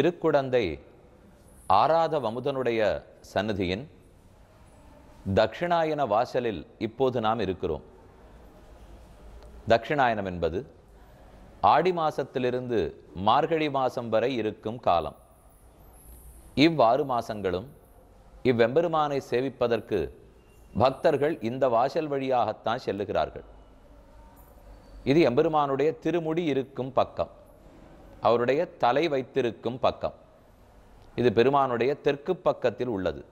திருக்குடந்தை ஆராத வமுதனுடைய சன்னதியின் தக்ஷணாயன வாசலில் இப்போது நாம் இருக்கிறோம் தக்ஷணாயனம் என்பது ஆடி மாசத்திலிருந்து மார்கழி மாசம் வரை இருக்கும் காலம் இவ்வாறு மாசங்களும் இவ்வெம்பெருமானை சேவிப்பதற்கு பக்தர்கள் இந்த வாசல் வழியாகத்தான் செல்லுகிறார்கள் இது எம்பெருமானுடைய திருமுடி இருக்கும் பக்கம் அவருடைய தலை வைத்திருக்கும் பக்கம் இது பெருமானுடைய தெற்கு பக்கத்தில் உள்ளது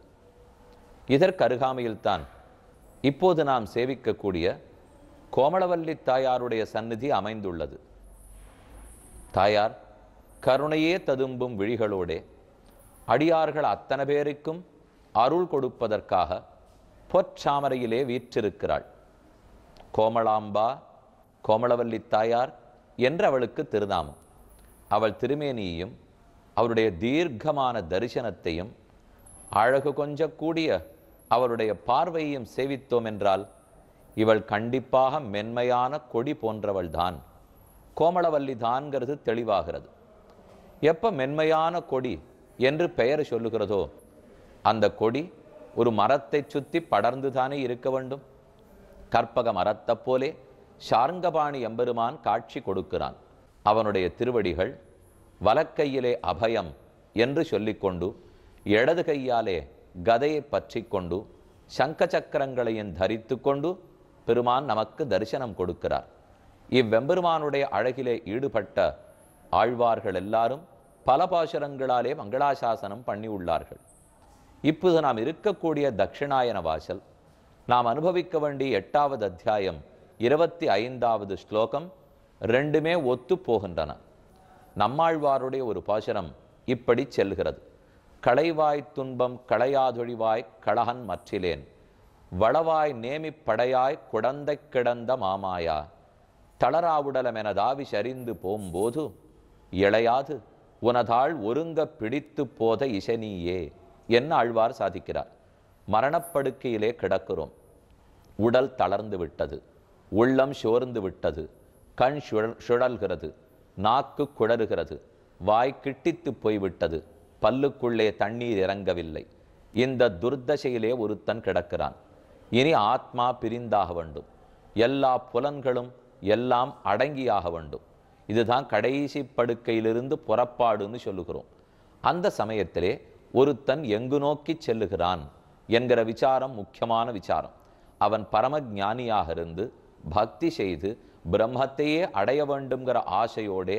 இதற்கு அருகாமையில்தான் இப்போது நாம் சேவிக்கக்கூடிய கோமளவல்லி தாயாருடைய சந்நிதி அமைந்துள்ளது தாயார் கருணையே ததும்பும் விழிகளோடே அடியார்கள் அத்தனை பேருக்கும் அருள் கொடுப்பதற்காக பொற்சாமரையிலே வீற்றிருக்கிறாள் கோமளாம்பா கோமளவல்லி தாயார் என்று அவளுக்கு திருநாமம் அவள் திருமேனியையும் அவருடைய தீர்க்கமான தரிசனத்தையும் அழகு கொஞ்ச கூடிய அவருடைய பார்வையையும் சேவித்தோம் என்றால் இவள் கண்டிப்பாக மென்மையான கொடி போன்றவள் தான் கோமளவல்லி தான்கிறது தெளிவாகிறது எப்போ மென்மையான கொடி என்று பெயர் சொல்லுகிறதோ அந்த கொடி ஒரு மரத்தை சுற்றி படர்ந்து தானே இருக்க வேண்டும் கற்பக மரத்தை போலே சார்ங்கபாணி எம்பெருமான் காட்சி கொடுக்கிறான் அவனுடைய திருவடிகள் வலக்கையிலே அபயம் என்று சொல்லிக்கொண்டு இடது கையாலே கதையை பற்றி கொண்டு சங்க சக்கரங்களையும் தரித்து கொண்டு பெருமான் நமக்கு தரிசனம் கொடுக்கிறார் இவ்வெம்பெருமானுடைய அழகிலே ஈடுபட்ட ஆழ்வார்கள் எல்லாரும் பல பாசுரங்களாலே மங்களாசாசனம் பண்ணி உள்ளார்கள் இப்போது நாம் இருக்கக்கூடிய தட்சிணாயன வாசல் நாம் அனுபவிக்க வேண்டிய எட்டாவது அத்தியாயம் இருபத்தி ஐந்தாவது ஸ்லோகம் ரெண்டுமே ஒத்து போகின்றன நம்மாழ்வாருடைய ஒரு பாசனம் இப்படி செல்கிறது களைவாய் துன்பம் களையாதொழிவாய் கழகன் மற்றிலேன் வளவாய் நேமி படையாய் குடந்தை கிடந்த மாமாயா என தாவி சரிந்து போகும்போது இளையாது உனதாள் ஒருங்க பிடித்து போத இசனியே என்ன ஆழ்வார் சாதிக்கிறார் மரணப்படுக்கையிலே கிடக்கிறோம் உடல் தளர்ந்து விட்டது உள்ளம் சோர்ந்து விட்டது கண் சுழல்கிறது நாக்கு குழறுகிறது வாய் கிட்டித்து போய்விட்டது பல்லுக்குள்ளே தண்ணீர் இறங்கவில்லை இந்த துர்தசையிலே ஒருத்தன் கிடக்கிறான் இனி ஆத்மா பிரிந்தாக வேண்டும் எல்லா புலன்களும் எல்லாம் அடங்கியாக வேண்டும் இதுதான் கடைசி படுக்கையிலிருந்து புறப்பாடுன்னு சொல்லுகிறோம் அந்த சமயத்திலே ஒருத்தன் எங்கு நோக்கி செல்லுகிறான் என்கிற விசாரம் முக்கியமான விசாரம் அவன் பரம ஞானியாக இருந்து பக்தி செய்து பிரம்மத்தையே அடைய வேண்டும்ங்கிற ஆசையோடே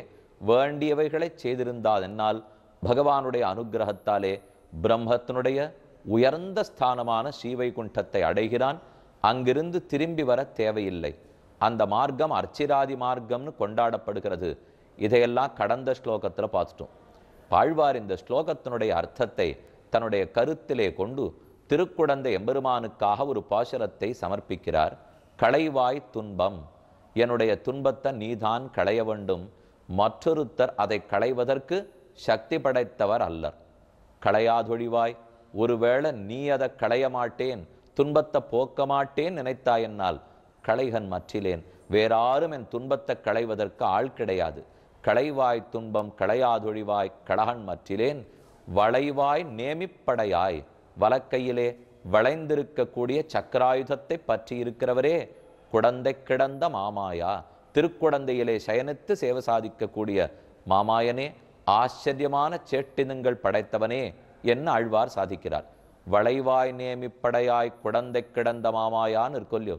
வேண்டியவைகளை செய்திருந்தால் என்னால் பகவானுடைய அனுகிரகத்தாலே பிரம்மத்தினுடைய உயர்ந்த ஸ்தானமான ஸ்ரீவைகுண்டத்தை அடைகிறான் அங்கிருந்து திரும்பி வர தேவையில்லை அந்த மார்க்கம் அர்ச்சிராதி மார்க்கம்னு கொண்டாடப்படுகிறது இதையெல்லாம் கடந்த ஸ்லோகத்தில் பார்த்துட்டோம் பாழ்வார் இந்த ஸ்லோகத்தினுடைய அர்த்தத்தை தன்னுடைய கருத்திலே கொண்டு திருக்குடந்த எம்பெருமானுக்காக ஒரு பாசுரத்தை சமர்ப்பிக்கிறார் களைவாய் துன்பம் என்னுடைய துன்பத்தை நீதான் களைய வேண்டும் மற்றொருத்தர் அதை களைவதற்கு சக்தி படைத்தவர் அல்லர் களையாதொழிவாய் ஒருவேளை நீ அதை களைய மாட்டேன் துன்பத்தை போக்க மாட்டேன் நினைத்தாயென்னால் களைகன் மற்றிலேன் வேறாரும் என் துன்பத்தை களைவதற்கு ஆள் கிடையாது களைவாய் துன்பம் களையாதொழிவாய் களகன் மற்றிலேன் வளைவாய் நேமிப்படையாய் வலக்கையிலே வளைந்திருக்கக்கூடிய சக்கராயுதத்தை இருக்கிறவரே குடந்தை கிடந்த மாமாயா திருக்குடந்தையிலே சயனித்து சேவை சாதிக்கக்கூடிய மாமாயனே ஆச்சரியமான சேட்டினுங்கள் படைத்தவனே என்ன ஆழ்வார் சாதிக்கிறார் வளைவாய் நேமிப்படையாய் குடந்தை கிடந்த மாமாயான்னு இருக்கொல்லியோ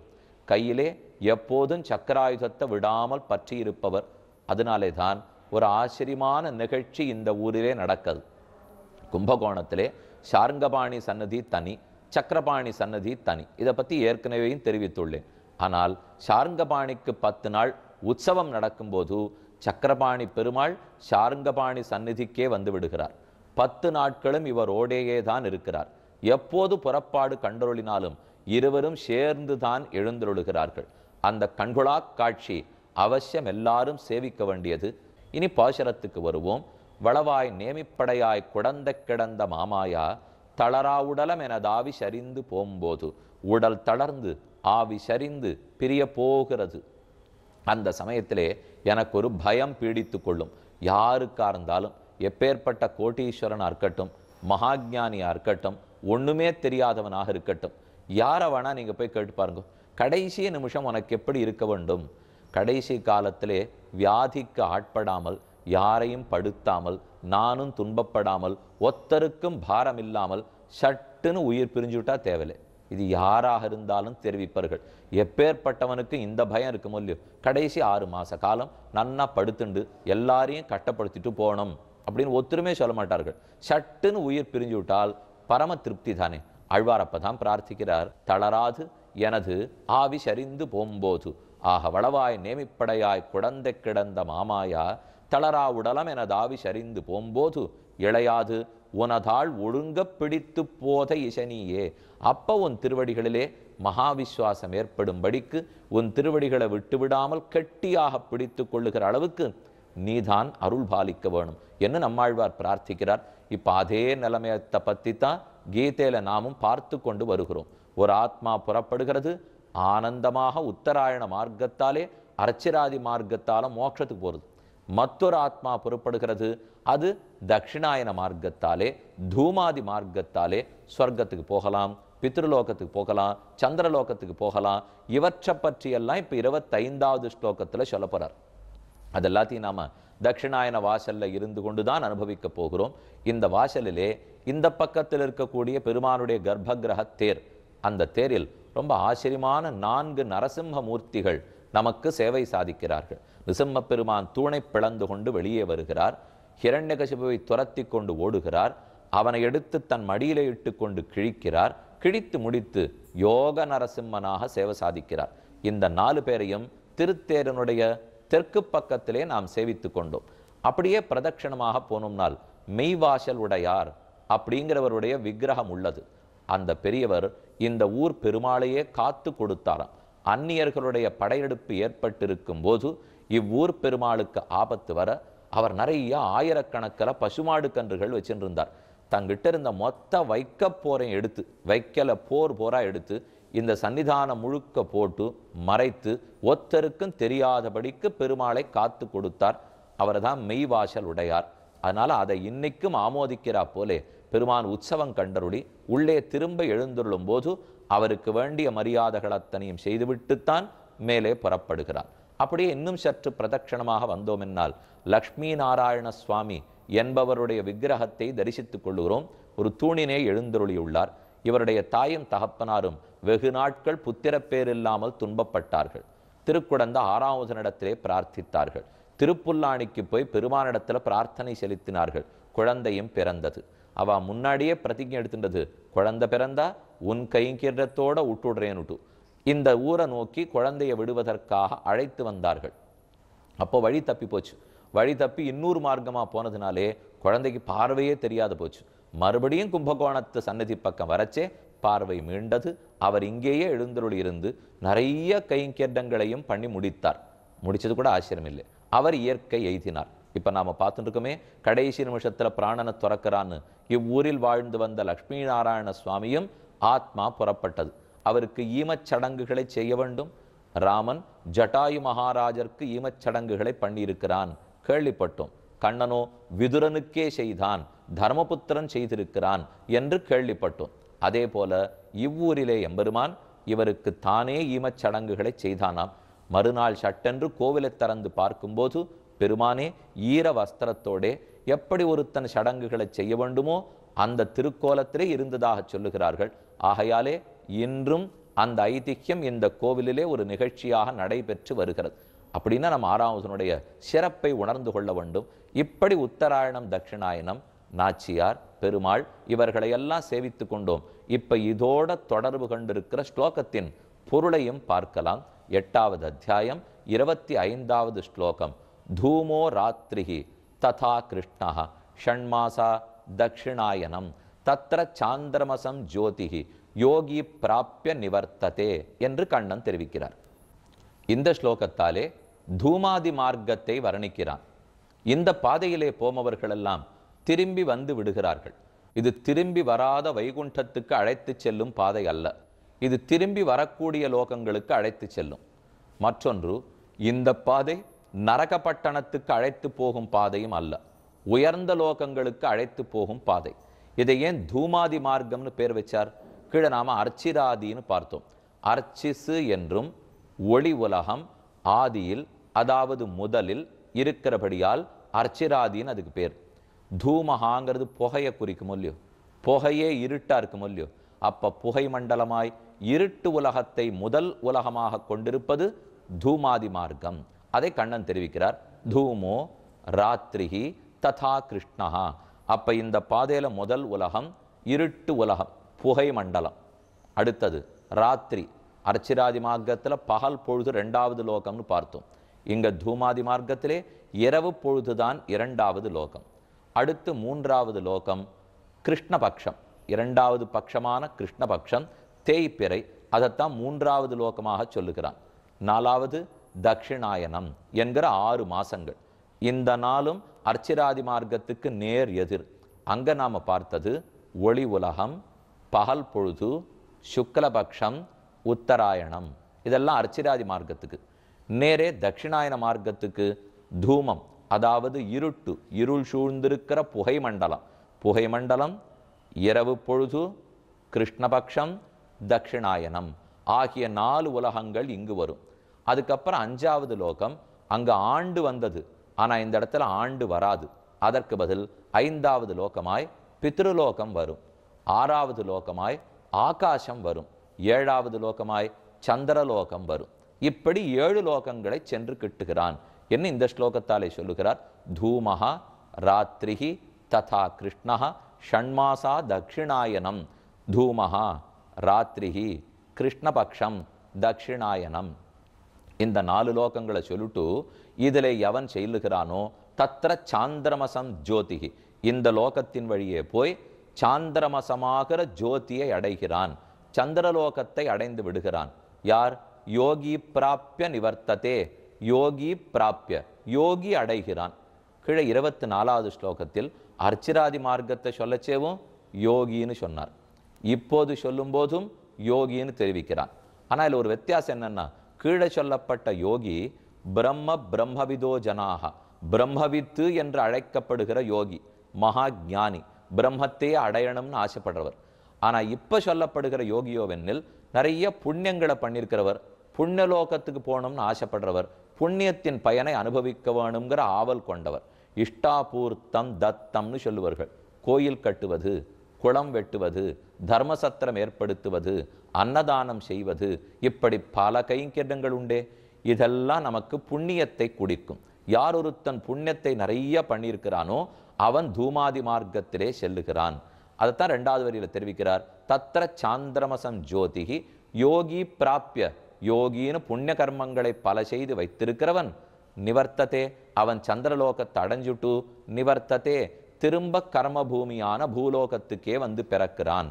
கையிலே எப்போதும் சக்கராயுதத்தை விடாமல் பற்றி இருப்பவர் அதனாலே தான் ஒரு ஆச்சரியமான நிகழ்ச்சி இந்த ஊரிலே நடக்குது கும்பகோணத்திலே சாருங்கபாணி சன்னதி தனி சக்கரபாணி சன்னதி தனி இதை பற்றி ஏற்கனவே தெரிவித்துள்ளேன் ஆனால் சாருங்கபாணிக்கு பத்து நாள் உற்சவம் நடக்கும்போது சக்கரபாணி பெருமாள் சாருங்கபாணி சந்நிதிக்கே வந்து விடுகிறார் பத்து நாட்களும் இவர் ஓடேயே தான் இருக்கிறார் எப்போது புறப்பாடு கண்டொழினாலும் இருவரும் சேர்ந்து தான் எழுந்தொழுகிறார்கள் அந்த கண்குழா காட்சி அவசியம் எல்லாரும் சேவிக்க வேண்டியது இனி பாசரத்துக்கு வருவோம் வளவாய் நேமிப்படையாய் குடந்த கிடந்த மாமாயா தளரா உடலம் என தாவி சரிந்து போகும்போது உடல் தளர்ந்து ஆவி சரிந்து பிரிய போகிறது அந்த சமயத்திலே எனக்கு ஒரு பயம் பீடித்து கொள்ளும் யாருக்காக இருந்தாலும் எப்பேற்பட்ட கோட்டீஸ்வரனாக இருக்கட்டும் மகாஜானியாக இருக்கட்டும் ஒன்றுமே தெரியாதவனாக இருக்கட்டும் யாரை வேணால் நீங்கள் போய் கேட்டு பாருங்க கடைசி நிமிஷம் உனக்கு எப்படி இருக்க வேண்டும் கடைசி காலத்திலே வியாதிக்கு ஆட்படாமல் யாரையும் படுத்தாமல் நானும் துன்பப்படாமல் ஒத்தருக்கும் பாரம் இல்லாமல் சட்டுன்னு உயிர் பிரிஞ்சுவிட்டால் தேவையில்லை இது யாராக இருந்தாலும் தெரிவிப்பார்கள் எப்பேற்பட்டவனுக்கு இந்த பயம் இருக்கு இல்லையோ கடைசி ஆறு மாத காலம் நன்னா படுத்துண்டு எல்லாரையும் கட்டப்படுத்திட்டு போகணும் அப்படின்னு ஒத்துருமே சொல்ல மாட்டார்கள் சட்டுன்னு உயிர் பிரிஞ்சு விட்டால் பரம திருப்தி தானே அழ்வார் அப்பதான் பிரார்த்திக்கிறார் தளராது எனது ஆவி சரிந்து போம்போது ஆக வளவாய் நேமிப்படையாய் குடந்தை கிடந்த மாமாயா தளரா உடலம் எனது ஆவி சரிந்து போம்போது இளையாது உனதாள் ஒழுங்க பிடித்து போத இசனியே அப்போ உன் திருவடிகளிலே மகாவிஸ்வாசம் ஏற்படும்படிக்கு உன் திருவடிகளை விட்டுவிடாமல் கெட்டியாக பிடித்து கொள்ளுகிற அளவுக்கு நீதான் அருள் பாலிக்க வேணும் என்று நம்மாழ்வார் பிரார்த்திக்கிறார் இப்போ அதே நிலைமையத்தை பற்றி தான் கீதையில் நாமும் பார்த்து கொண்டு வருகிறோம் ஒரு ஆத்மா புறப்படுகிறது ஆனந்தமாக உத்தராயண மார்க்கத்தாலே அர்ச்சிராதி மார்க்கத்தாலும் மோட்சத்துக்கு போகிறது மற்றொரு ஆத்மா புறப்படுகிறது அது தட்சிணாயன மார்க்கத்தாலே தூமாதி மார்க்கத்தாலே ஸ்வர்க்கத்துக்கு போகலாம் பித்ருலோகத்துக்கு போகலாம் சந்திரலோகத்துக்கு போகலாம் இவற்றை பற்றியெல்லாம் இப்போ இருபத்தைந்தாவது ஸ்லோகத்தில் சொல்ல போகிறார் அது எல்லாத்தையும் நாம் தட்சிணாயன வாசலில் இருந்து கொண்டு தான் அனுபவிக்க போகிறோம் இந்த வாசலிலே இந்த பக்கத்தில் இருக்கக்கூடிய பெருமானுடைய கர்ப்பகிரக தேர் அந்த தேரில் ரொம்ப ஆச்சரியமான நான்கு நரசிம்ம மூர்த்திகள் நமக்கு சேவை சாதிக்கிறார்கள் நிசிம்ம பெருமான் தூணை பிளந்து கொண்டு வெளியே வருகிறார் ஹிரண்யகசிபுவை துரத்தி கொண்டு ஓடுகிறார் அவனை எடுத்து தன் மடியிலே இட்டு கொண்டு கிழிக்கிறார் கிழித்து முடித்து யோக நரசிம்மனாக சேவை சாதிக்கிறார் இந்த நாலு பேரையும் திருத்தேரனுடைய தெற்கு பக்கத்திலே நாம் சேவித்து கொண்டோம் அப்படியே பிரதட்சிணமாக போனோம்னால் மெய்வாசல் உடையார் அப்படிங்கிறவருடைய விக்கிரகம் உள்ளது அந்த பெரியவர் இந்த ஊர் பெருமாளையே காத்து கொடுத்தாராம் அந்நியர்களுடைய படையெடுப்பு ஏற்பட்டிருக்கும் போது இவ்வூர் பெருமாளுக்கு ஆபத்து வர அவர் நிறைய ஆயிரக்கணக்கில் பசுமாடு கன்றுகள் வச்சுருந்தார் தங்கிட்ட இருந்த மொத்த வைக்க போரையும் எடுத்து வைக்கலை போர் போராக எடுத்து இந்த சன்னிதானம் முழுக்க போட்டு மறைத்து ஒத்தருக்கும் தெரியாதபடிக்கு பெருமாளை காத்து கொடுத்தார் அவர் தான் மெய்வாசல் உடையார் அதனால் அதை இன்னைக்கும் ஆமோதிக்கிறா போலே பெருமான் உற்சவம் கண்டருளி உள்ளே திரும்ப எழுந்துள்ளும் போது அவருக்கு வேண்டிய மரியாதைகள் அத்தனையும் செய்துவிட்டுத்தான் மேலே புறப்படுகிறார் அப்படியே இன்னும் சற்று பிரதட்சணமாக வந்தோம் என்னால் லக்ஷ்மி நாராயண சுவாமி என்பவருடைய விக்கிரகத்தை தரிசித்துக் கொள்கிறோம் ஒரு தூணினே எழுந்தருளியுள்ளார் இவருடைய தாயும் தகப்பனாரும் வெகு நாட்கள் புத்திரப்பேர் இல்லாமல் துன்பப்பட்டார்கள் திருக்குடந்த ஆறாவதனிடத்திலே பிரார்த்தித்தார்கள் திருப்புல்லாணிக்கு போய் பெருமானிடத்தில் பிரார்த்தனை செலுத்தினார்கள் குழந்தையும் பிறந்தது அவ முன்னாடியே பிரதிஜை எடுத்துட்டது குழந்தை பிறந்தா உன் கைங்கிறத்தோட விட்டுடுறேன்னுட்டு இந்த ஊரை நோக்கி குழந்தையை விடுவதற்காக அழைத்து வந்தார்கள் அப்போ வழி தப்பி போச்சு வழி தப்பி இன்னொரு மார்க்கமாக போனதுனாலே குழந்தைக்கு பார்வையே தெரியாத போச்சு மறுபடியும் கும்பகோணத்து சன்னதி பக்கம் வரச்சே பார்வை மீண்டது அவர் இங்கேயே எழுந்தருள் இருந்து நிறைய கைங்கேட்டங்களையும் பண்ணி முடித்தார் முடித்தது கூட ஆச்சரியம் இல்லை அவர் இயற்கை எய்தினார் இப்போ நாம் பார்த்துட்டுருக்கோமே கடைசி நிமிஷத்தில் பிராணனை துறக்கிறான்னு இவ்வூரில் வாழ்ந்து வந்த லக்ஷ்மி நாராயண சுவாமியும் ஆத்மா புறப்பட்டது அவருக்கு ஈமச்சடங்குகளை செய்ய வேண்டும் ராமன் ஜட்டாயு மகாராஜருக்கு ஈமச்சடங்குகளை பண்ணியிருக்கிறான் கேள்விப்பட்டோம் கண்ணனோ விதுரனுக்கே செய்தான் தர்மபுத்திரன் செய்திருக்கிறான் என்று கேள்விப்பட்டோம் அதே போல இவ்வூரிலே எம்பெருமான் இவருக்கு தானே ஈமச்சடங்குகளை செய்தானாம் மறுநாள் சட்டென்று கோவிலை திறந்து பார்க்கும்போது பெருமானே ஈர வஸ்திரத்தோடே எப்படி ஒருத்தன் சடங்குகளை செய்ய வேண்டுமோ அந்த திருக்கோலத்திலே இருந்ததாக சொல்லுகிறார்கள் ஆகையாலே இன்றும் அந்த ஐதிக்கியம் இந்த கோவிலிலே ஒரு நிகழ்ச்சியாக நடைபெற்று வருகிறது அப்படின்னா நம்ம ஆறாவதனுடைய சிறப்பை உணர்ந்து கொள்ள வேண்டும் இப்படி உத்தராயணம் தட்சிணாயணம் நாச்சியார் பெருமாள் இவர்களையெல்லாம் சேவித்து கொண்டோம் இப்போ இதோட தொடர்பு கொண்டிருக்கிற ஸ்லோகத்தின் பொருளையும் பார்க்கலாம் எட்டாவது அத்தியாயம் இருபத்தி ஐந்தாவது ஸ்லோகம் தூமோ ராத்திரிகி ததா கிருஷ்ணா ஷண்மாசா தட்சிணாயனம் தத்திர சாந்திரமசம் ஜோதிகி யோகி பிராப்பிய நிவர்த்ததே என்று கண்ணன் தெரிவிக்கிறார் இந்த ஸ்லோகத்தாலே தூமாதி மார்க்கத்தை வர்ணிக்கிறான் இந்த பாதையிலே போமவர்களெல்லாம் திரும்பி வந்து விடுகிறார்கள் இது திரும்பி வராத வைகுண்டத்துக்கு அழைத்து செல்லும் பாதை அல்ல இது திரும்பி வரக்கூடிய லோகங்களுக்கு அழைத்து செல்லும் மற்றொன்று இந்த பாதை நரகப்பட்டணத்துக்கு அழைத்து போகும் பாதையும் அல்ல உயர்ந்த லோகங்களுக்கு அழைத்து போகும் பாதை இதை ஏன் தூமாதி மார்க்கம்னு பேர் வச்சார் கீழே நாம் அர்ச்சிராதின்னு பார்த்தோம் அர்ச்சிசு என்றும் ஒளி உலகம் ஆதியில் அதாவது முதலில் இருக்கிறபடியால் அர்ச்சிராதின்னு அதுக்கு பேர் தூமகாங்கிறது புகையை குறிக்கும் இல்லையோ புகையே இருட்டாக இருக்கும் இல்லையோ அப்போ புகை மண்டலமாய் இருட்டு உலகத்தை முதல் உலகமாக கொண்டிருப்பது தூமாதி மார்க்கம் அதை கண்ணன் தெரிவிக்கிறார் தூமோ ராத்திரிகி ததா கிருஷ்ணஹா அப்போ இந்த பாதையில் முதல் உலகம் இருட்டு உலகம் புகை மண்டலம் அடுத்தது ராத்திரி அர்ச்சிராதி மார்க்கத்தில் பகல் பொழுது ரெண்டாவது லோகம்னு பார்த்தோம் இங்கே தூமாதி மார்க்கத்திலே இரவு பொழுதுதான் இரண்டாவது லோகம் அடுத்து மூன்றாவது லோகம் கிருஷ்ணபக்ஷம் இரண்டாவது பட்சமான கிருஷ்ணபக்ஷம் தேய்ப்பிறை அதைத்தான் மூன்றாவது லோகமாக சொல்லுகிறான் நாலாவது தக்ஷிணாயனம் என்கிற ஆறு மாசங்கள் இந்த நாளும் அர்ச்சிராதி மார்க்கத்துக்கு நேர் எதிர் அங்கே நாம் பார்த்தது ஒளி உலகம் பகல் பொழுது சுக்லபக்ஷம் உத்தராயணம் இதெல்லாம் அர்ச்சிராதி மார்க்கத்துக்கு நேரே தட்சிணாயன மார்க்கத்துக்கு தூமம் அதாவது இருட்டு இருள் சூழ்ந்திருக்கிற புகை மண்டலம் புகை மண்டலம் இரவு பொழுது கிருஷ்ணபக்ஷம் தட்சிணாயனம் ஆகிய நாலு உலகங்கள் இங்கு வரும் அதுக்கப்புறம் அஞ்சாவது லோகம் அங்கே ஆண்டு வந்தது ஆனால் இந்த இடத்துல ஆண்டு வராது அதற்கு பதில் ஐந்தாவது லோகமாய் பித்ருலோகம் வரும் ஆறாவது லோகமாய் ஆகாசம் வரும் ஏழாவது லோகமாய் சந்திரலோகம் வரும் இப்படி ஏழு லோகங்களை சென்று கிட்டுகிறான் என்ன இந்த ஸ்லோகத்தாலே சொல்லுகிறார் தூமஹா ராத்திரிகி ததா கிருஷ்ணா ஷண்மாசா தக்ஷிணாயனம் தூமஹா ராத்திரிகி கிருஷ்ணபக்ஷம் தக்ஷிணாயனம் இந்த நாலு லோகங்களை சொல்லிட்டு இதில் எவன் செல்லுகிறானோ தத்திர சாந்திரமசம் ஜோதிகி இந்த லோகத்தின் வழியே போய் சாந்திரமசமாகிற ஜோதியை அடைகிறான் சந்திரலோகத்தை அடைந்து விடுகிறான் யார் யோகி பிராப்பிய நிவர்த்ததே யோகி பிராப்பிய யோகி அடைகிறான் கீழே இருபத்தி நாலாவது ஸ்லோகத்தில் அர்ச்சிராதி மார்க்கத்தை சொல்லச்சேவும் யோகின்னு சொன்னார் இப்போது சொல்லும்போதும் யோகின்னு தெரிவிக்கிறான் ஆனால் இதில் ஒரு வித்தியாசம் என்னென்னா கீழே சொல்லப்பட்ட யோகி பிரம்ம பிரம்மவிதோ ஜனாக பிரம்மவித்து என்று அழைக்கப்படுகிற யோகி மகா ஞானி பிரம்மத்தையே அடையணும்னு ஆசைப்படுறவர் ஆனால் இப்போ சொல்லப்படுகிற யோகியோவென்னில் நிறைய புண்ணியங்களை பண்ணியிருக்கிறவர் புண்ணியலோகத்துக்கு போகணும்னு ஆசைப்படுறவர் புண்ணியத்தின் பயனை அனுபவிக்க வேணுங்கிற ஆவல் கொண்டவர் இஷ்டாபூர்த்தம் தத்தம்னு சொல்லுவார்கள் கோயில் கட்டுவது குளம் வெட்டுவது தர்மசத்திரம் ஏற்படுத்துவது அன்னதானம் செய்வது இப்படி பல கைங்கிரங்கள் உண்டே இதெல்லாம் நமக்கு புண்ணியத்தை குடிக்கும் யார் ஒருத்தன் புண்ணியத்தை நிறைய பண்ணியிருக்கிறானோ அவன் தூமாதி மார்க்கத்திலே செல்லுகிறான் அதைத்தான் ரெண்டாவது வரியில் தெரிவிக்கிறார் தத்திர சாந்திரமசம் ஜோதிகி யோகி பிராப்பிய யோகின்னு புண்ணிய கர்மங்களை பல செய்து வைத்திருக்கிறவன் நிவர்த்ததே அவன் சந்திரலோகத்தை அடைஞ்சுட்டு நிவர்த்ததே திரும்ப கர்மபூமியான பூலோகத்துக்கே வந்து பிறக்கிறான்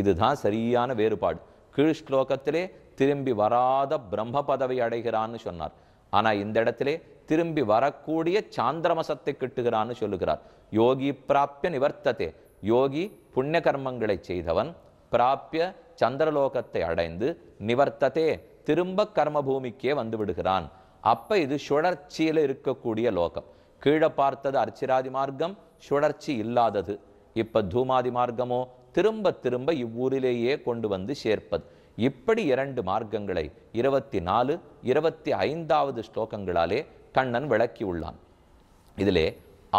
இதுதான் சரியான வேறுபாடு கீழ் ஸ்லோகத்திலே திரும்பி வராத பிரம்ம பதவி அடைகிறான்னு சொன்னார் ஆனால் இந்த இடத்திலே திரும்பி வரக்கூடிய சாந்திரமசத்தை கிட்டுகிறான்னு சொல்லுகிறார் யோகி பிராப்பிய நிவர்த்ததே யோகி புண்ணிய கர்மங்களை செய்தவன் பிராப்பிய சந்திரலோகத்தை அடைந்து நிவர்த்ததே திரும்ப கர்மபூமிக்கே வந்து விடுகிறான் அப்போ இது சுழற்சியில் இருக்கக்கூடிய லோகம் கீழே பார்த்தது அர்ச்சிராதி மார்க்கம் சுழற்சி இல்லாதது இப்போ தூமாதி மார்க்கமோ திரும்ப திரும்ப இவ்வூரிலேயே கொண்டு வந்து சேர்ப்பது இப்படி இரண்டு மார்க்கங்களை இருபத்தி நாலு இருபத்தி ஐந்தாவது ஸ்லோகங்களாலே கண்ணன் விளக்கியுள்ளான் இதிலே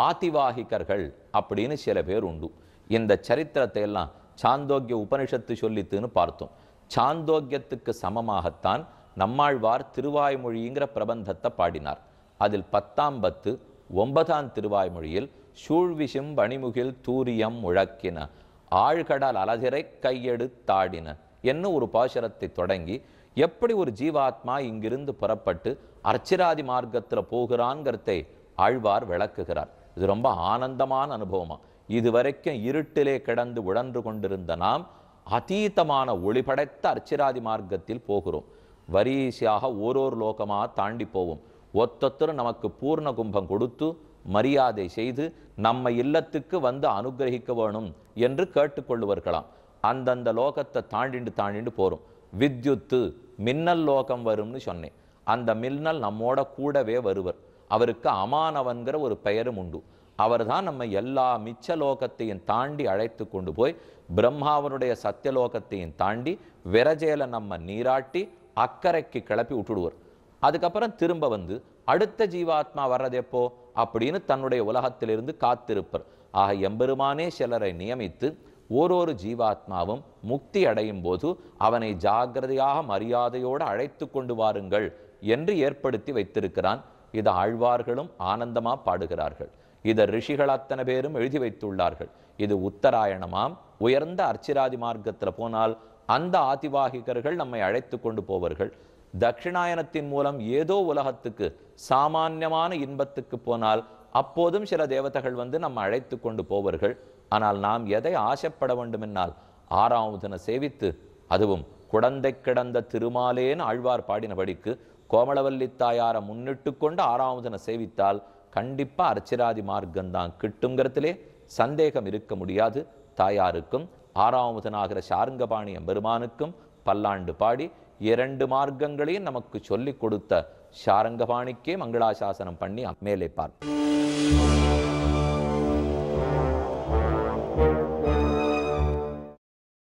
ஆதிவாகிகர்கள் அப்படின்னு சில பேர் உண்டு இந்த சரித்திரத்தை எல்லாம் சாந்தோக்கிய உபனிஷத்து சொல்லித்துன்னு பார்த்தோம் சாந்தோக்கியத்துக்கு சமமாகத்தான் நம்மாழ்வார் திருவாய்மொழிங்கிற பிரபந்தத்தை பாடினார் அதில் பத்தாம் பத்து ஒன்பதாம் திருவாய்மொழியில் சூழ்விசும் வணிமுகில் தூரியம் முழக்கின ஆழ்கடல் அலதிரை கையெடுத்தாடின என்ன ஒரு பாசுரத்தை தொடங்கி எப்படி ஒரு ஜீவாத்மா இங்கிருந்து புறப்பட்டு அர்ச்சிராதி மார்க்கத்தில் போகிறான்ங்கிறதை ஆழ்வார் விளக்குகிறார் இது ரொம்ப ஆனந்தமான அனுபவமாக இதுவரைக்கும் இருட்டிலே கிடந்து உழன்று கொண்டிருந்த நாம் அதீதமான ஒளிபடைத்த அர்ச்சிராதி மார்க்கத்தில் போகிறோம் வரிசையாக ஓரோர் லோகமாக தாண்டி போவோம் ஒத்தொத்தரும் நமக்கு பூர்ண கும்பம் கொடுத்து மரியாதை செய்து நம்ம இல்லத்துக்கு வந்து அனுகிரகிக்க வேணும் என்று கேட்டுக்கொள்ளுவர்களாம் அந்தந்த லோகத்தை தாண்டிண்டு தாண்டிண்டு போகிறோம் வித்யுத்து மின்னல் லோகம் வரும்னு சொன்னேன் அந்த மின்னல் நம்மோட கூடவே வருவர் அவருக்கு அமானவன்கிற ஒரு பெயரும் உண்டு அவர் தான் நம்ம எல்லா மிச்ச லோகத்தையும் தாண்டி அழைத்து கொண்டு போய் பிரம்மாவனுடைய சத்தியலோகத்தையும் தாண்டி விரஜேல நம்ம நீராட்டி அக்கறைக்கு கிளப்பி விட்டுடுவார் அதுக்கப்புறம் திரும்ப வந்து அடுத்த ஜீவாத்மா வர்றது எப்போ அப்படின்னு தன்னுடைய உலகத்திலிருந்து காத்திருப்பர் ஆக எம்பெருமானே சிலரை நியமித்து ஓரொரு ஜீவாத்மாவும் முக்தி அடையும் போது அவனை ஜாகிரதையாக மரியாதையோடு அழைத்து கொண்டு வாருங்கள் என்று ஏற்படுத்தி வைத்திருக்கிறான் இது ஆழ்வார்களும் ஆனந்தமாக பாடுகிறார்கள் இதை ரிஷிகள் அத்தனை பேரும் எழுதி வைத்துள்ளார்கள் இது உத்தராயணமாம் உயர்ந்த அர்ச்சிராதி மார்க்கத்தில் போனால் அந்த ஆதிவாகிகர்கள் நம்மை அழைத்து கொண்டு போவார்கள் தட்சிணாயனத்தின் மூலம் ஏதோ உலகத்துக்கு சாமானியமான இன்பத்துக்கு போனால் அப்போதும் சில தேவதைகள் வந்து நம்ம அழைத்து கொண்டு போவார்கள் ஆனால் நாம் எதை ஆசைப்பட வேண்டுமென்னால் ஆறாவதுன சேவித்து அதுவும் குழந்தை கிடந்த திருமாலேன்னு ஆழ்வார் பாடினபடிக்கு கோமளவல்லி தாயாரை முன்னிட்டு கொண்டு ஆறாவதுன சேவித்தால் கண்டிப்பாக அர்ச்சராதி மார்க்கம்தான் கிட்டுங்கிறதுலே சந்தேகம் இருக்க முடியாது தாயாருக்கும் ஆறாவதனாகிற சாருங்கபாணி பெருமானுக்கும் பல்லாண்டு பாடி இரண்டு மார்க்கங்களையும் நமக்கு சொல்லிக் கொடுத்த சாரங்கபாணிக்கே மங்களாசாசனம் பண்ணி மேலே பார்ப்போம்